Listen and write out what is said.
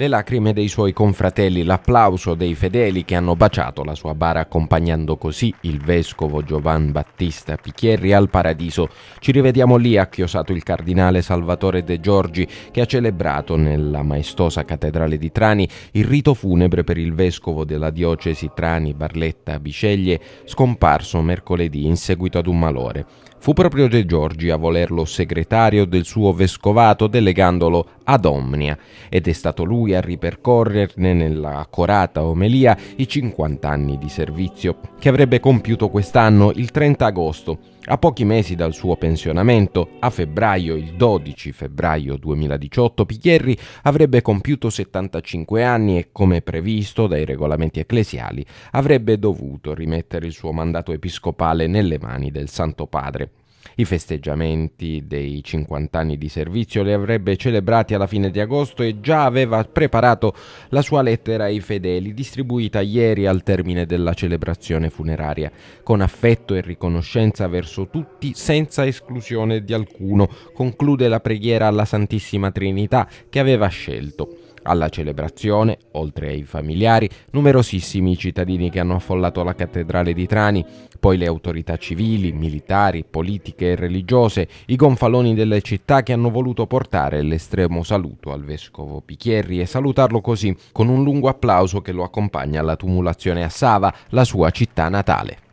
le lacrime dei suoi confratelli, l'applauso dei fedeli che hanno baciato la sua bara accompagnando così il vescovo Giovan Battista Picchierri al paradiso. Ci rivediamo lì, ha chiosato il cardinale Salvatore De Giorgi, che ha celebrato nella maestosa cattedrale di Trani il rito funebre per il vescovo della diocesi Trani Barletta Biceglie, scomparso mercoledì in seguito ad un malore. Fu proprio De Giorgi a volerlo segretario del suo vescovato delegandolo ad Omnia ed è stato lui a ripercorrerne nella corata omelia i 50 anni di servizio che avrebbe compiuto quest'anno il 30 agosto a pochi mesi dal suo pensionamento, a febbraio, il 12 febbraio 2018, Pichierri avrebbe compiuto 75 anni e, come previsto dai regolamenti ecclesiali, avrebbe dovuto rimettere il suo mandato episcopale nelle mani del Santo Padre. I festeggiamenti dei 50 anni di servizio li avrebbe celebrati alla fine di agosto e già aveva preparato la sua lettera ai fedeli, distribuita ieri al termine della celebrazione funeraria, con affetto e riconoscenza verso tutti, senza esclusione di alcuno, conclude la preghiera alla Santissima Trinità che aveva scelto. Alla celebrazione, oltre ai familiari, numerosissimi cittadini che hanno affollato la cattedrale di Trani, poi le autorità civili, militari, politiche e religiose, i gonfaloni delle città che hanno voluto portare l'estremo saluto al vescovo Picchierri e salutarlo così, con un lungo applauso che lo accompagna alla tumulazione a Sava, la sua città natale.